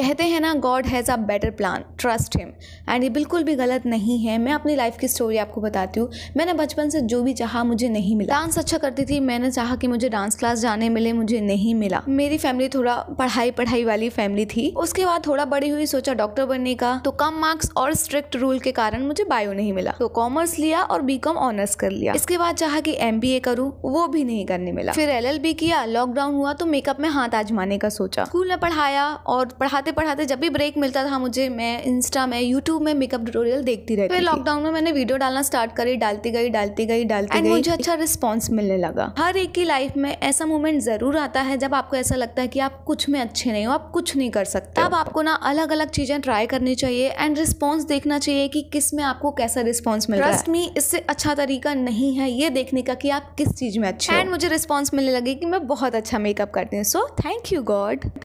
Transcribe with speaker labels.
Speaker 1: कहते हैं ना God has a better plan trust him and ये बिल्कुल भी गलत नहीं है मैं अपनी लाइफ की स्टोरी आपको बताती हूँ मैंने बचपन से जो भी चाहा मुझे नहीं मिला डांस अच्छा करती थी मैंने चाहा कि मुझे डांस क्लास जाने मिले मुझे नहीं मिला मेरी फैमिली थोड़ा पढ़ाई पढ़ाई वाली फैमिली थी उसके बाद थोड़ा बड़ी हुई सोचा डॉक्टर बनने का तो कम मार्क्स और स्ट्रिक्ट रूल के कारण मुझे बायो नहीं मिला तो कॉमर्स लिया और बी ऑनर्स कर लिया इसके बाद चाह की एम बी वो भी नहीं करने मिला फिर एल किया लॉकडाउन हुआ तो मेकअप में हाथ आजमाने का सोचा स्कूल में पढ़ाया और पढ़ा पढ़ाते पढ़ाते जब भी ब्रेक मिलता था मुझे मैं इंस्टा में यूट्यूब में मेकअप ट्यूटोरियल देखती रहती फिर लॉकडाउन में मैंने वीडियो डालना स्टार्ट करी डालती गई डालती गई डालती एंड मुझे
Speaker 2: अच्छा रिस्पॉन्स मिलने लगा
Speaker 1: हर एक की लाइफ में ऐसा मोमेंट ज़रूर आता है जब आपको ऐसा लगता है कि आप कुछ में अच्छे नहीं हो आप कुछ नहीं कर सकते अब आपको ना अलग अलग चीज़ें ट्राई करनी चाहिए एंड रिस्पॉन्स देखना चाहिए कि किस में आपको कैसा रिस्पॉन्स मिल रहा है इससे अच्छा तरीका नहीं है ये देखने का कि आप किस चीज़ में अच्छे एंड मुझे रिस्पॉन्स मिलने लगे कि मैं बहुत अच्छा मेकअप करती हूँ सो थैंक यू गॉड